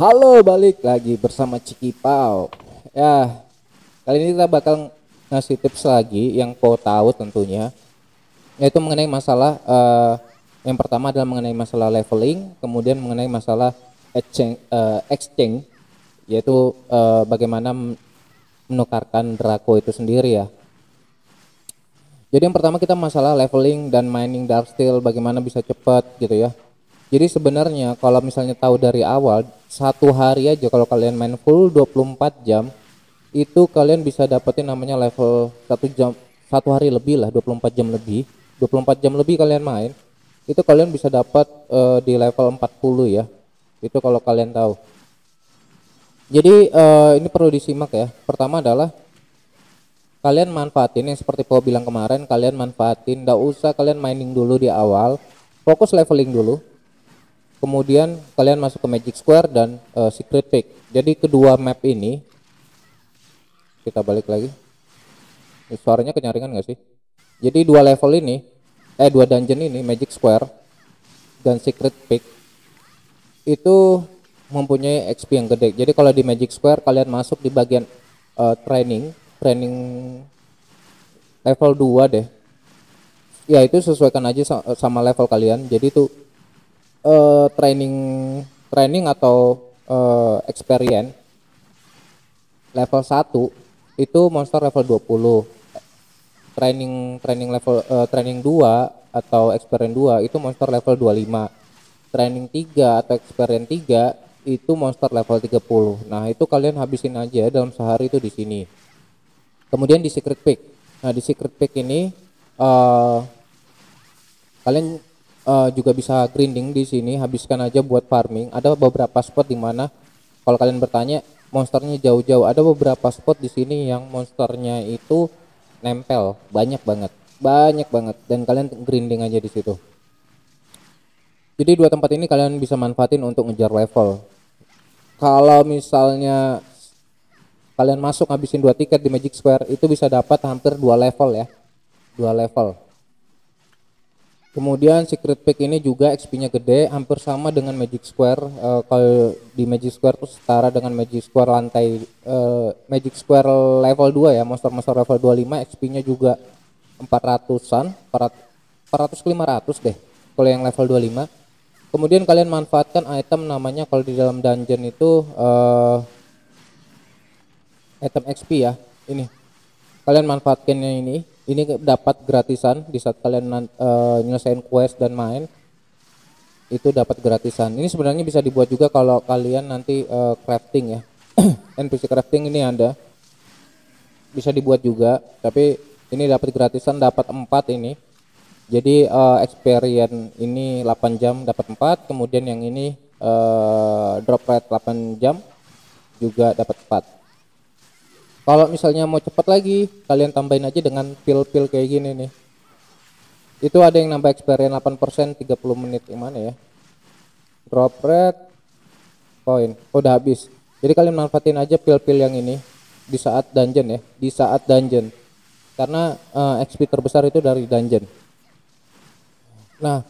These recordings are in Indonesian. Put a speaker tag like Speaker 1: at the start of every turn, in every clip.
Speaker 1: Halo, balik lagi bersama Ciki Pau. Ya, kali ini kita bakal ngasih tips lagi yang kau tahu tentunya. Yaitu mengenai masalah uh, yang pertama adalah mengenai masalah leveling, kemudian mengenai masalah exchange, uh, exchange yaitu uh, bagaimana menukarkan Draco itu sendiri ya. Jadi yang pertama kita masalah leveling dan mining dark steel bagaimana bisa cepat gitu ya. Jadi sebenarnya kalau misalnya tahu dari awal satu hari aja kalau kalian main full 24 jam itu kalian bisa dapetin namanya level satu jam satu hari lebih lah 24 jam lebih 24 jam lebih kalian main itu kalian bisa dapat uh, di level 40 ya itu kalau kalian tahu jadi uh, ini perlu disimak ya pertama adalah kalian manfaatin yang seperti Paul bilang kemarin kalian manfaatin ndak usah kalian mining dulu di awal fokus leveling dulu kemudian kalian masuk ke Magic Square dan uh, Secret Peak. Jadi kedua map ini kita balik lagi. Ini suaranya kenyaringan gak sih? Jadi dua level ini, eh dua dungeon ini Magic Square dan Secret Peak itu mempunyai XP yang gede. Jadi kalau di Magic Square kalian masuk di bagian uh, training, training level 2 deh. Ya itu sesuaikan aja sama level kalian. Jadi itu uh, training training atau uh, experience level 1 itu monster level 20. Training training level uh, training 2 atau experience 2 itu monster level 25. Training 3 atau experience 3 itu monster level 30. Nah, itu kalian habisin aja dalam sehari itu di sini. Kemudian di secret pick. Nah, di secret pick ini uh, kalian uh, juga bisa grinding di sini habiskan aja buat farming ada beberapa spot di mana kalau kalian bertanya monsternya jauh-jauh ada beberapa spot di sini yang monsternya itu nempel banyak banget banyak banget dan kalian grinding aja di situ jadi dua tempat ini kalian bisa manfaatin untuk ngejar level kalau misalnya kalian masuk habisin dua tiket di Magic Square itu bisa dapat hampir dua level ya dua level Kemudian Secret pack ini juga XP-nya gede, hampir sama dengan Magic Square. Uh, kalau di Magic Square itu setara dengan Magic Square lantai uh, Magic Square level 2 ya, monster-monster level 25 XP-nya juga 400-an, 400 lima 500 deh kalau yang level 25. Kemudian kalian manfaatkan item namanya kalau di dalam dungeon itu uh, item XP ya, ini. Kalian manfaatkan yang ini ini dapat gratisan di saat kalian uh, nyelesain quest dan main itu dapat gratisan ini sebenarnya bisa dibuat juga kalau kalian nanti uh, crafting ya NPC crafting ini ada bisa dibuat juga tapi ini dapat gratisan dapat 4 ini jadi uh, experience ini 8 jam dapat 4 kemudian yang ini uh, drop rate 8 jam juga dapat 4 kalau misalnya mau cepat lagi, kalian tambahin aja dengan pil-pil kayak gini nih. Itu ada yang nambah experience 8% 30 menit gimana ya? Drop rate poin. Oh, udah habis. Jadi kalian manfaatin aja pil-pil yang ini di saat dungeon ya, di saat dungeon. Karena uh, eh, XP terbesar itu dari dungeon. Nah,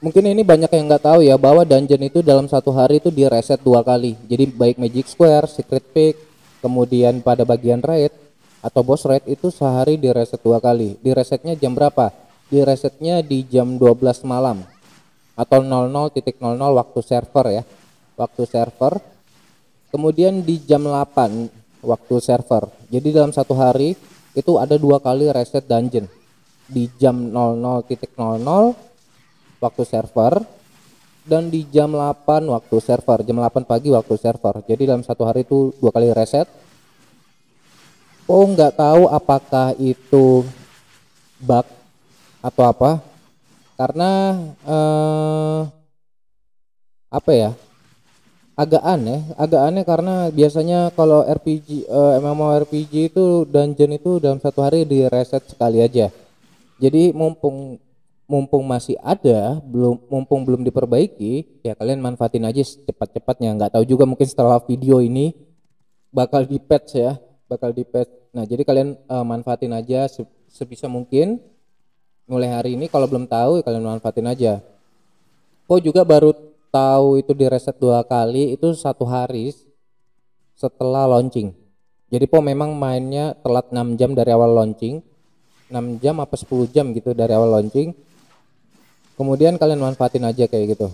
Speaker 1: mungkin ini banyak yang nggak tahu ya bahwa dungeon itu dalam satu hari itu di reset dua kali. Jadi baik Magic Square, Secret Pick kemudian pada bagian raid atau boss raid itu sehari di direset dua kali. Di Diresetnya jam berapa? Di Diresetnya di jam 12 malam atau 00.00 waktu server ya. Waktu server. Kemudian di jam 8 waktu server. Jadi dalam satu hari itu ada dua kali reset dungeon di jam 00.00 waktu server dan di jam 8 waktu server jam 8 pagi waktu server jadi dalam satu hari itu dua kali reset oh nggak tahu apakah itu bug atau apa karena eh, apa ya agak aneh agak aneh karena biasanya kalau RPG eh, MMORPG itu dungeon itu dalam satu hari di reset sekali aja jadi mumpung mumpung masih ada belum mumpung belum diperbaiki ya kalian manfaatin aja secepat-cepatnya nggak tahu juga mungkin setelah video ini bakal di patch ya bakal di patch nah jadi kalian uh, manfaatin aja sebisa mungkin mulai hari ini kalau belum tahu ya kalian manfaatin aja kok juga baru tahu itu di reset dua kali itu satu hari setelah launching jadi po memang mainnya telat 6 jam dari awal launching 6 jam apa 10 jam gitu dari awal launching kemudian kalian manfaatin aja kayak gitu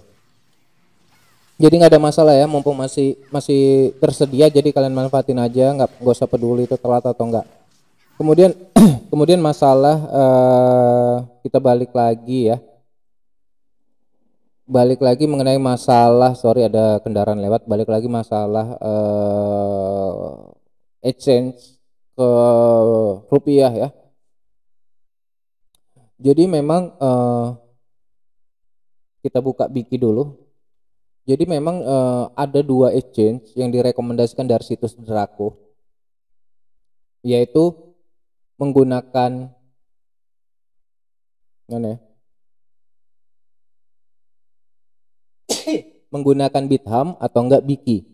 Speaker 1: jadi nggak ada masalah ya mumpung masih masih tersedia jadi kalian manfaatin aja nggak nggak usah peduli itu telat atau enggak kemudian kemudian masalah eh, kita balik lagi ya balik lagi mengenai masalah sorry ada kendaraan lewat balik lagi masalah eh, exchange ke rupiah ya jadi memang eh, kita buka Biki dulu. Jadi memang uh, ada dua exchange yang direkomendasikan dari situs Draco, yaitu menggunakan mana ya? menggunakan Bitham atau enggak Biki.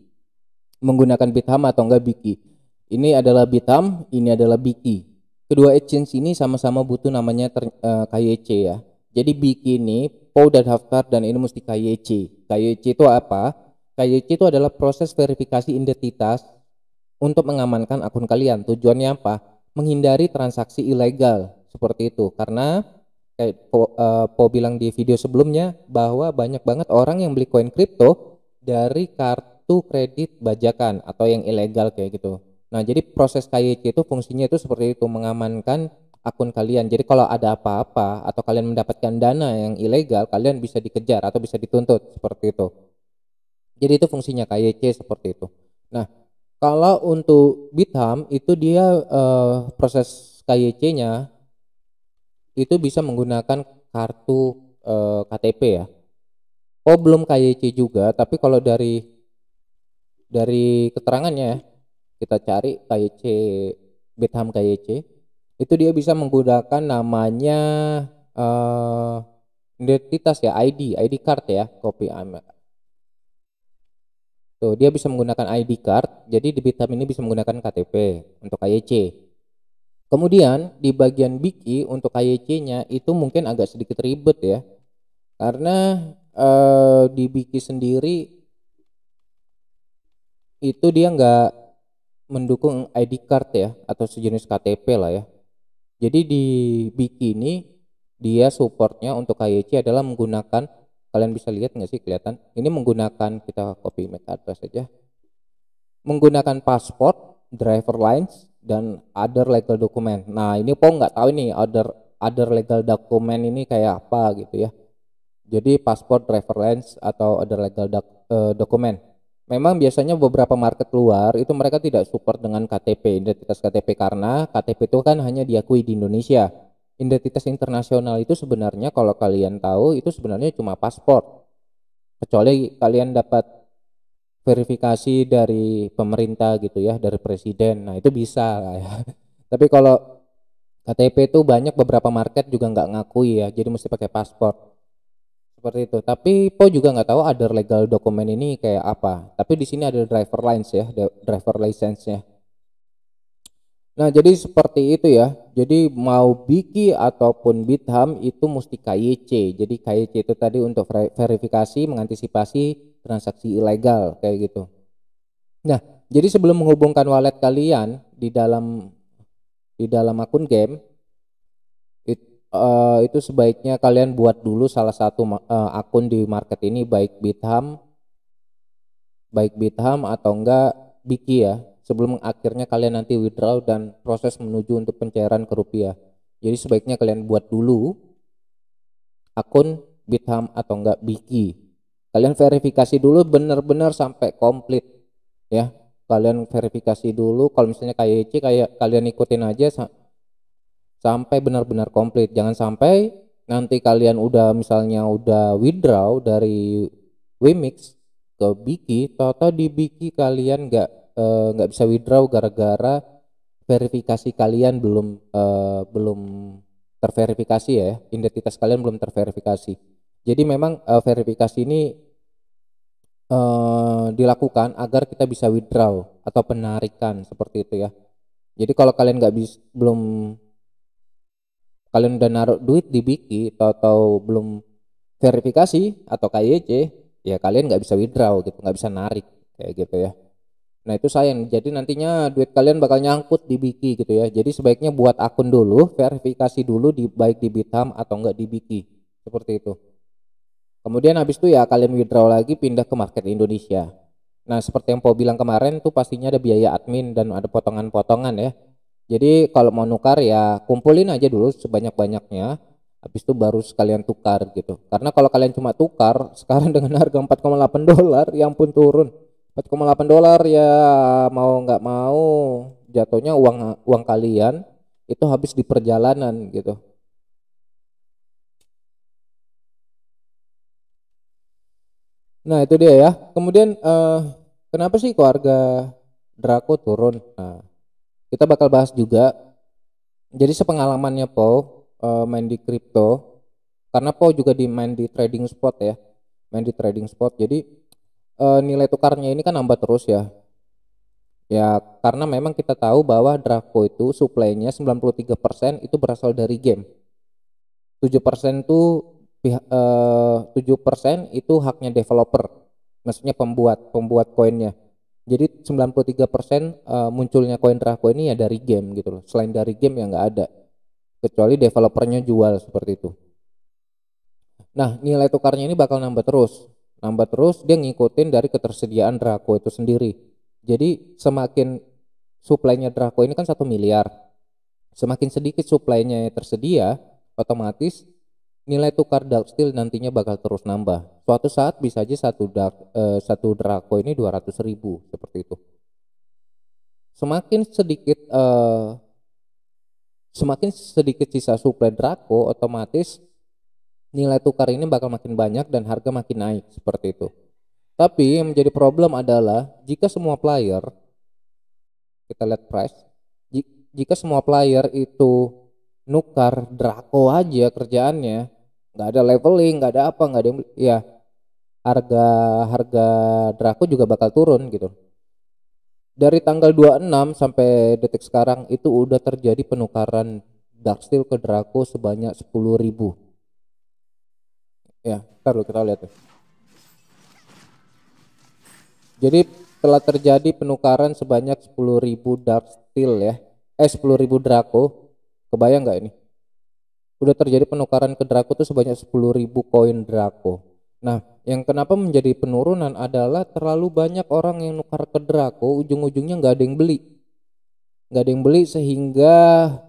Speaker 1: Menggunakan Bitham atau enggak Biki. Ini adalah Bitham, ini adalah Biki. Kedua exchange ini sama-sama butuh namanya ter, eh, KYC ya. Jadi Biki ini Poe dan Haftar dan ini mesti KYC. KYC itu apa? KYC itu adalah proses verifikasi identitas untuk mengamankan akun kalian. Tujuannya apa? Menghindari transaksi ilegal seperti itu. Karena kayak eh, Po, uh, eh, po bilang di video sebelumnya bahwa banyak banget orang yang beli koin kripto dari kartu kredit bajakan atau yang ilegal kayak gitu. Nah, jadi proses KYC itu fungsinya itu seperti itu mengamankan akun kalian. Jadi kalau ada apa-apa atau kalian mendapatkan dana yang ilegal, kalian bisa dikejar atau bisa dituntut seperti itu. Jadi itu fungsinya KYC seperti itu. Nah, kalau untuk Bitham itu dia uh, proses KYC-nya itu bisa menggunakan kartu uh, eh, KTP ya. Oh, belum KYC juga, tapi kalau dari dari keterangannya ya, kita cari KYC Bitham KYC itu dia bisa menggunakan namanya uh, identitas ya ID ID card ya copy tuh dia bisa menggunakan ID card jadi di Bitam ini bisa menggunakan KTP untuk KYC kemudian di bagian BIKI untuk KYC nya itu mungkin agak sedikit ribet ya karena uh, di BIKI sendiri itu dia nggak mendukung ID card ya atau sejenis KTP lah ya jadi di bikini dia supportnya untuk KYC adalah menggunakan kalian bisa lihat nggak sih kelihatan ini menggunakan kita copy make address saja menggunakan passport, driver lines dan other legal document nah ini po nggak tahu ini other other legal document ini kayak apa gitu ya jadi passport, driver lines atau other legal doc, uh, document memang biasanya beberapa market luar itu mereka tidak support dengan KTP, identitas KTP karena KTP itu kan hanya diakui di Indonesia. Identitas internasional itu sebenarnya kalau kalian tahu itu sebenarnya cuma paspor. Kecuali kalian dapat verifikasi dari pemerintah gitu ya, dari presiden. Nah, itu bisa lah ya. Tapi kalau KTP itu banyak beberapa market juga nggak ngakui ya, jadi mesti pakai paspor seperti itu tapi po juga nggak tahu ada legal dokumen ini kayak apa tapi di sini ada driver license ya driver license ya. nah jadi seperti itu ya jadi mau Biki ataupun Bitham itu mesti KYC jadi KYC itu tadi untuk verifikasi mengantisipasi transaksi ilegal kayak gitu nah jadi sebelum menghubungkan wallet kalian di dalam di dalam akun game uh, itu sebaiknya kalian buat dulu salah satu uh, akun di market ini baik Bitham baik Bitham atau enggak Biki ya sebelum akhirnya kalian nanti withdraw dan proses menuju untuk pencairan ke rupiah jadi sebaiknya kalian buat dulu akun Bitham atau enggak Biki kalian verifikasi dulu benar-benar sampai komplit ya kalian verifikasi dulu kalau misalnya kayak kayak kalian ikutin aja sampai benar-benar komplit jangan sampai nanti kalian udah misalnya udah withdraw dari Wemix ke Biki total di Biki kalian nggak eh, nggak bisa withdraw gara-gara verifikasi kalian belum eh, belum terverifikasi ya identitas kalian belum terverifikasi jadi memang eh, verifikasi ini dilakukan agar kita bisa withdraw atau penarikan seperti itu ya. Jadi kalau kalian nggak bisa belum kalian udah naruh duit di Biki atau belum verifikasi atau KYC ya kalian nggak bisa withdraw gitu nggak bisa narik kayak gitu ya nah itu sayang jadi nantinya duit kalian bakal nyangkut di Biki gitu ya jadi sebaiknya buat akun dulu verifikasi dulu di baik di Bitham atau enggak di Biki seperti itu kemudian habis itu ya kalian withdraw lagi pindah ke market Indonesia nah seperti yang Po bilang kemarin tuh pastinya ada biaya admin dan ada potongan-potongan ya jadi kalau mau nukar ya kumpulin aja dulu sebanyak-banyaknya. Habis itu baru sekalian tukar gitu. Karena kalau kalian cuma tukar sekarang dengan harga 4,8 dolar yang pun turun. 4,8 dolar ya mau nggak mau jatuhnya uang uang kalian itu habis di perjalanan gitu. Nah itu dia ya. Kemudian eh, kenapa sih keluarga Draco turun? Nah, kita bakal bahas juga. Jadi sepengalamannya Po eh, main di crypto karena Po juga di main di trading spot ya, main di trading spot. Jadi eh, nilai tukarnya ini kan nambah terus ya. Ya karena memang kita tahu bahwa Draco itu suplainya 93% itu berasal dari game. 7% itu eh, 7% itu haknya developer. Maksudnya pembuat pembuat koinnya. Jadi 93% uh, eh, munculnya koin draco ini ya dari game gitu loh. Selain dari game yang nggak ada. Kecuali developernya jual seperti itu. Nah nilai tukarnya ini bakal nambah terus. Nambah terus dia ngikutin dari ketersediaan Draco itu sendiri. Jadi semakin suplainya Draco ini kan satu miliar. Semakin sedikit suplainya yang tersedia, otomatis nilai tukar dark steel nantinya bakal terus nambah. Suatu saat bisa aja satu dark, eh, satu draco ini 200 ribu seperti itu. Semakin sedikit eh, semakin sedikit sisa suplai draco otomatis nilai tukar ini bakal makin banyak dan harga makin naik seperti itu. Tapi yang menjadi problem adalah jika semua player kita lihat price jika semua player itu nukar draco aja kerjaannya nggak ada leveling nggak ada apa nggak ada yang ya harga harga draco juga bakal turun gitu dari tanggal 26 sampai detik sekarang itu udah terjadi penukaran Darksteel ke Draco sebanyak 10.000 ya ntar kita lihat ya. jadi telah terjadi penukaran sebanyak 10.000 Darksteel ya eh 10.000 Draco Kebayang nggak ini? Udah terjadi penukaran ke Draco tuh sebanyak 10.000 koin Draco. Nah, yang kenapa menjadi penurunan adalah terlalu banyak orang yang nukar ke Draco, ujung-ujungnya nggak ada yang beli. Nggak ada yang beli sehingga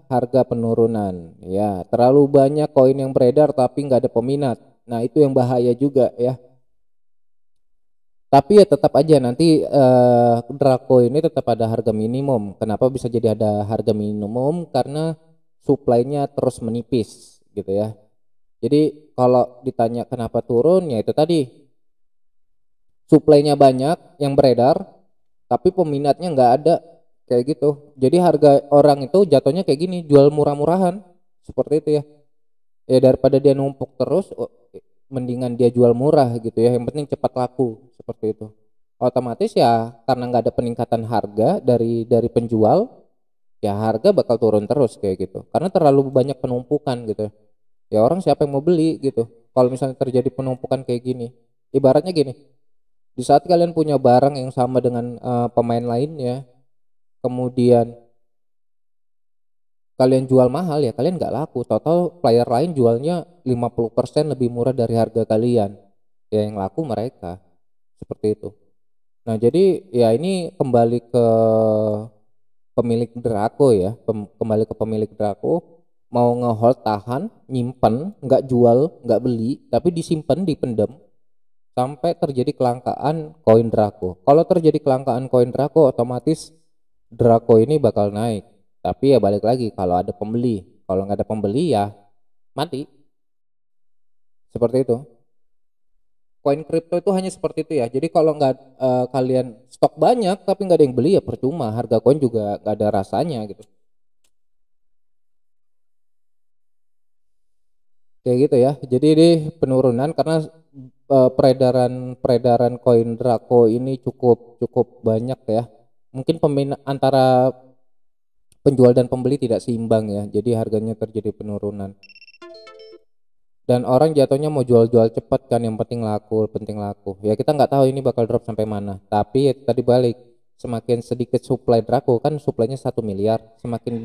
Speaker 1: harga penurunan. Ya, terlalu banyak koin yang beredar tapi nggak ada peminat. Nah, itu yang bahaya juga ya. Tapi ya tetap aja nanti eh, Draco ini tetap ada harga minimum. Kenapa bisa jadi ada harga minimum? Karena suplainya terus menipis gitu ya. Jadi kalau ditanya kenapa turun ya itu tadi suplainya banyak yang beredar tapi peminatnya nggak ada kayak gitu. Jadi harga orang itu jatuhnya kayak gini jual murah-murahan seperti itu ya. Ya daripada dia numpuk terus oh, mendingan dia jual murah gitu ya. Yang penting cepat laku seperti itu. Otomatis ya karena nggak ada peningkatan harga dari dari penjual ya harga bakal turun terus kayak gitu karena terlalu banyak penumpukan gitu ya. ya orang siapa yang mau beli gitu kalau misalnya terjadi penumpukan kayak gini ibaratnya gini di saat kalian punya barang yang sama dengan uh, pemain lainnya kemudian kalian jual mahal ya kalian nggak laku total player lain jualnya 50% lebih murah dari harga kalian ya yang laku mereka seperti itu nah jadi ya ini kembali ke pemilik Draco ya, pem, kembali ke pemilik Draco mau ngehold tahan, nyimpen, nggak jual, nggak beli, tapi disimpan dipendem sampai terjadi kelangkaan koin Draco. Kalau terjadi kelangkaan koin Draco, otomatis Draco ini bakal naik. Tapi ya balik lagi, kalau ada pembeli, kalau nggak ada pembeli ya mati. Seperti itu koin kripto itu hanya seperti itu ya. Jadi kalau nggak e, kalian stok banyak tapi nggak ada yang beli ya percuma. Harga koin juga nggak ada rasanya gitu. Kayak gitu ya. Jadi ini penurunan karena e, peredaran peredaran koin Draco ini cukup cukup banyak ya. Mungkin pemin antara penjual dan pembeli tidak seimbang ya. Jadi harganya terjadi penurunan dan orang jatuhnya mau jual-jual cepat kan yang penting laku penting laku ya kita nggak tahu ini bakal drop sampai mana tapi ya, tadi balik semakin sedikit supply Draco kan suplainya satu miliar semakin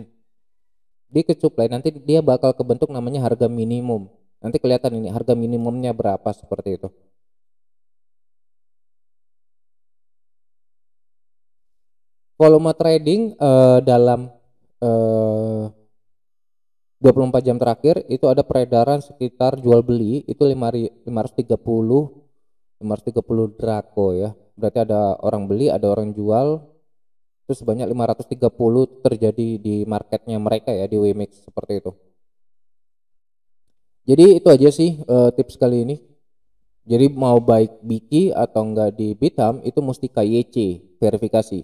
Speaker 1: dikit supply nanti dia bakal kebentuk namanya harga minimum nanti kelihatan ini harga minimumnya berapa seperti itu volume trading uh, dalam uh, 24 jam terakhir itu ada peredaran sekitar jual beli itu 530 530 Draco ya. Berarti ada orang beli, ada orang jual. Itu sebanyak 530 terjadi di marketnya mereka ya di Wemix seperti itu. Jadi itu aja sih uh, tips kali ini. Jadi mau baik Biki atau enggak di bitam itu mesti KYC e verifikasi.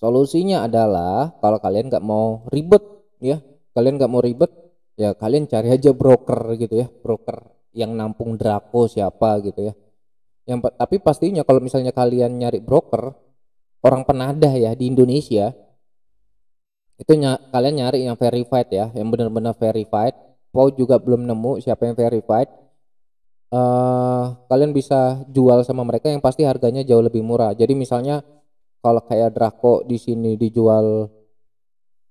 Speaker 1: Solusinya adalah kalau kalian nggak mau ribet ya, kalian nggak mau ribet ya kalian cari aja broker gitu ya broker yang nampung Draco siapa gitu ya yang tapi pastinya kalau misalnya kalian nyari broker orang penadah ya di Indonesia itu ny kalian nyari yang verified ya yang benar-benar verified Pau juga belum nemu siapa yang verified uh, kalian bisa jual sama mereka yang pasti harganya jauh lebih murah jadi misalnya kalau kayak Draco di sini dijual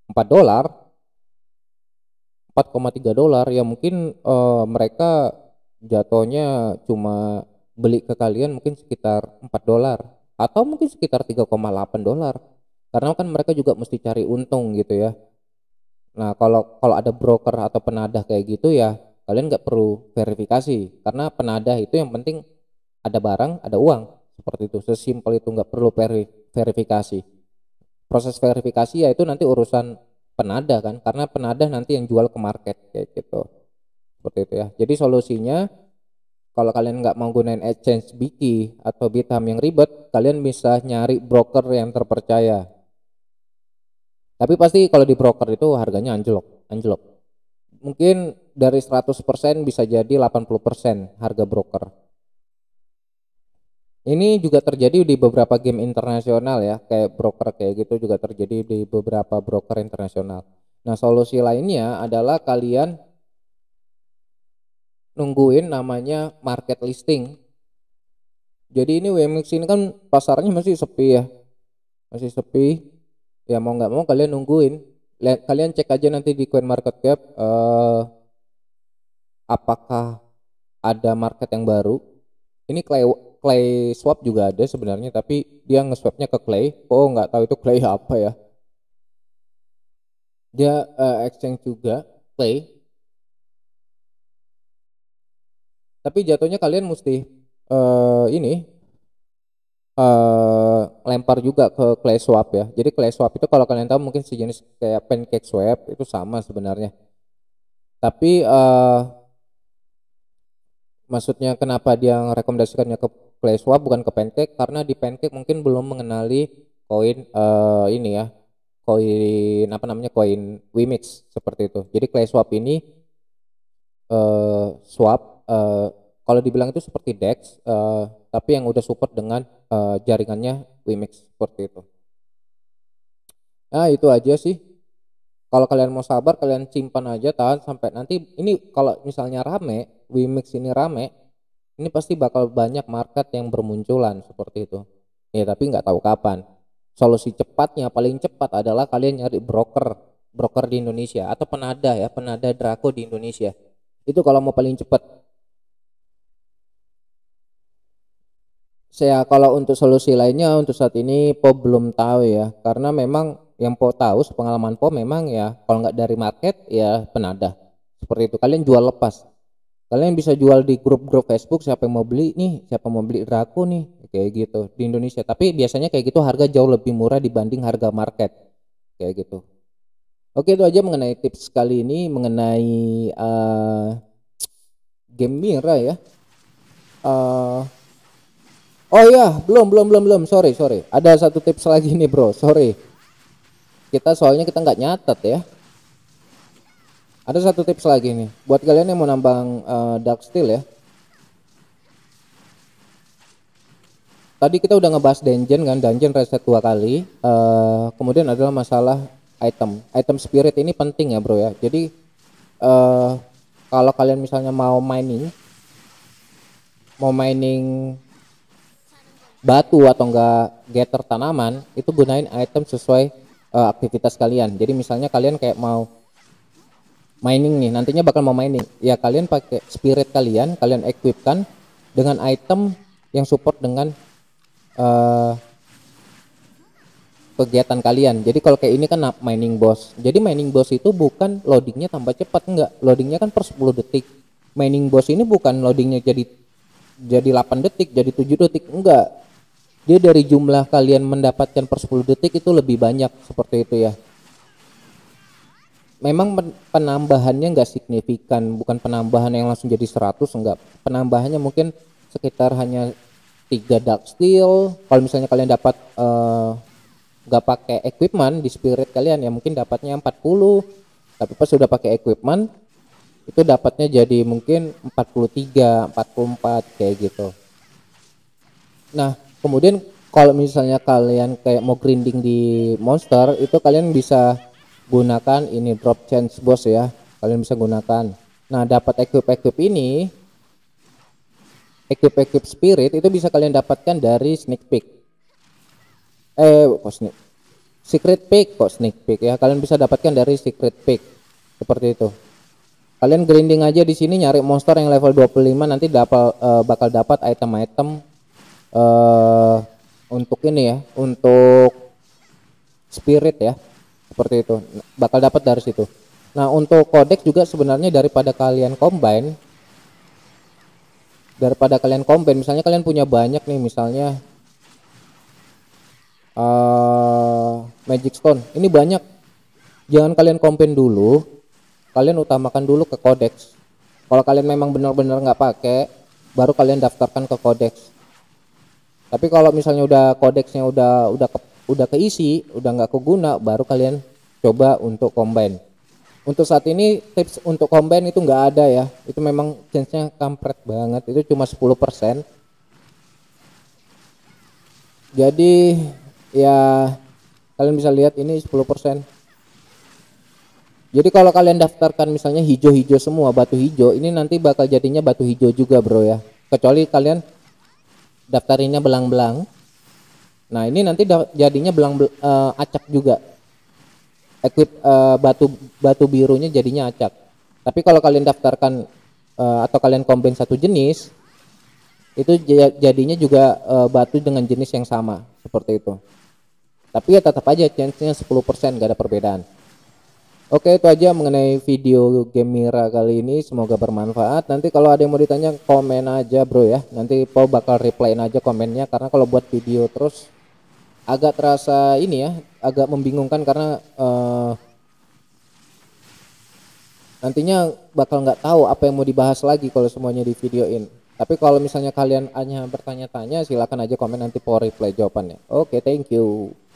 Speaker 1: 4 dolar 4,3 dolar ya mungkin uh, mereka jatuhnya cuma beli ke kalian mungkin sekitar 4 dolar atau mungkin sekitar 3,8 dolar karena kan mereka juga mesti cari untung gitu ya nah kalau kalau ada broker atau penadah kayak gitu ya kalian nggak perlu verifikasi karena penadah itu yang penting ada barang ada uang seperti itu sesimpel itu nggak perlu verifikasi proses verifikasi yaitu nanti urusan penada kan karena penada nanti yang jual ke market kayak gitu seperti itu ya jadi solusinya kalau kalian nggak mau gunain exchange Biki atau Bitham yang ribet kalian bisa nyari broker yang terpercaya tapi pasti kalau di broker itu harganya anjlok anjlok mungkin dari 100% bisa jadi 80% harga broker ini juga terjadi di beberapa game internasional ya, kayak broker kayak gitu juga terjadi di beberapa broker internasional. Nah, solusi lainnya adalah kalian nungguin namanya market listing. Jadi ini WMX ini kan pasarnya masih sepi ya. Masih sepi. Ya mau nggak mau kalian nungguin. Kalian cek aja nanti di Coin Market Cap eh, apakah ada market yang baru. Ini clay swap juga ada sebenarnya tapi dia ngeswapnya ke clay oh nggak tahu itu clay apa ya dia uh, exchange juga clay tapi jatuhnya kalian mesti uh, ini uh, lempar juga ke clay swap ya jadi clay swap itu kalau kalian tahu mungkin sejenis kayak pancake swap itu sama sebenarnya tapi uh, maksudnya kenapa dia rekomendasikannya ke PlaySwap bukan ke Pancake karena di Pancake mungkin belum mengenali koin uh, ini ya koin apa namanya koin Wimix seperti itu jadi Clay ini uh, swap uh, kalau dibilang itu seperti Dex uh, tapi yang udah support dengan uh, jaringannya Wimix seperti itu nah itu aja sih kalau kalian mau sabar kalian simpan aja tahan sampai nanti ini kalau misalnya rame Wimix ini rame, ini pasti bakal banyak market yang bermunculan seperti itu. Ya tapi nggak tahu kapan. Solusi cepatnya paling cepat adalah kalian nyari broker, broker di Indonesia atau penada ya, penada Draco di Indonesia. Itu kalau mau paling cepat. Saya kalau untuk solusi lainnya untuk saat ini Po belum tahu ya, karena memang yang Po tahu pengalaman Po memang ya kalau nggak dari market ya penada seperti itu kalian jual lepas kalian bisa jual di grup-grup Facebook siapa yang mau beli nih siapa mau beli Draco nih kayak gitu di Indonesia tapi biasanya kayak gitu harga jauh lebih murah dibanding harga market kayak gitu oke itu aja mengenai tips kali ini mengenai uh, game Mira ya uh, oh ya belum belum belum belum sorry sorry ada satu tips lagi nih bro sorry kita soalnya kita nggak nyatet ya ada satu tips lagi nih buat kalian yang mau nambang uh, dark steel ya. Tadi kita udah ngebahas dungeon kan, dungeon reset dua kali. Uh, kemudian adalah masalah item. Item spirit ini penting ya, Bro ya. Jadi uh, kalau kalian misalnya mau mining mau mining batu atau enggak getter tanaman itu gunain item sesuai uh, aktivitas kalian. Jadi misalnya kalian kayak mau mining nih nantinya bakal mau mining ya kalian pakai spirit kalian kalian equipkan dengan item yang support dengan uh, kegiatan kalian jadi kalau kayak ini kan mining boss jadi mining boss itu bukan loadingnya tambah cepat enggak loadingnya kan per 10 detik mining boss ini bukan loadingnya jadi jadi 8 detik jadi 7 detik enggak dia dari jumlah kalian mendapatkan per 10 detik itu lebih banyak seperti itu ya memang penambahannya nggak signifikan bukan penambahan yang langsung jadi 100 enggak penambahannya mungkin sekitar hanya tiga dark steel kalau misalnya kalian dapat eh, nggak uh, pakai equipment di spirit kalian ya mungkin dapatnya 40 tapi pas sudah pakai equipment itu dapatnya jadi mungkin 43 44 kayak gitu nah kemudian kalau misalnya kalian kayak mau grinding di monster itu kalian bisa gunakan ini drop chance bos ya kalian bisa gunakan nah dapat equip equip ini equip equip spirit itu bisa kalian dapatkan dari sneak peek eh kok sneak secret peek kok sneak peek ya kalian bisa dapatkan dari secret peek seperti itu kalian grinding aja di sini nyari monster yang level 25 nanti dapat uh, eh, bakal dapat item-item uh, untuk ini ya untuk spirit ya seperti itu bakal dapat dari situ nah untuk kodek juga sebenarnya daripada kalian combine daripada kalian combine misalnya kalian punya banyak nih misalnya uh, magic stone ini banyak jangan kalian combine dulu kalian utamakan dulu ke kodeks kalau kalian memang benar-benar nggak pakai baru kalian daftarkan ke kodeks tapi kalau misalnya udah kodeksnya udah udah ke, udah keisi, udah nggak keguna, baru kalian coba untuk combine. Untuk saat ini tips untuk combine itu nggak ada ya. Itu memang chance-nya kampret banget. Itu cuma 10%. Jadi ya kalian bisa lihat ini 10%. Jadi kalau kalian daftarkan misalnya hijau-hijau semua batu hijau, ini nanti bakal jadinya batu hijau juga, Bro ya. Kecuali kalian daftarinnya belang-belang Nah ini nanti jadinya belang uh, acak juga. Equip uh, batu batu birunya jadinya acak. Tapi kalau kalian daftarkan uh, atau kalian combine satu jenis, itu jadinya juga uh, batu dengan jenis yang sama seperti itu. Tapi ya tetap aja chance-nya 10% gak ada perbedaan. Oke itu aja mengenai video game Mira kali ini semoga bermanfaat nanti kalau ada yang mau ditanya komen aja bro ya nanti Paul bakal reply aja komennya karena kalau buat video terus agak terasa ini ya, agak membingungkan karena uh, nantinya bakal nggak tahu apa yang mau dibahas lagi kalau semuanya di videoin. Tapi kalau misalnya kalian hanya bertanya-tanya, silakan aja komen nanti for reply jawabannya. Oke, okay, thank you.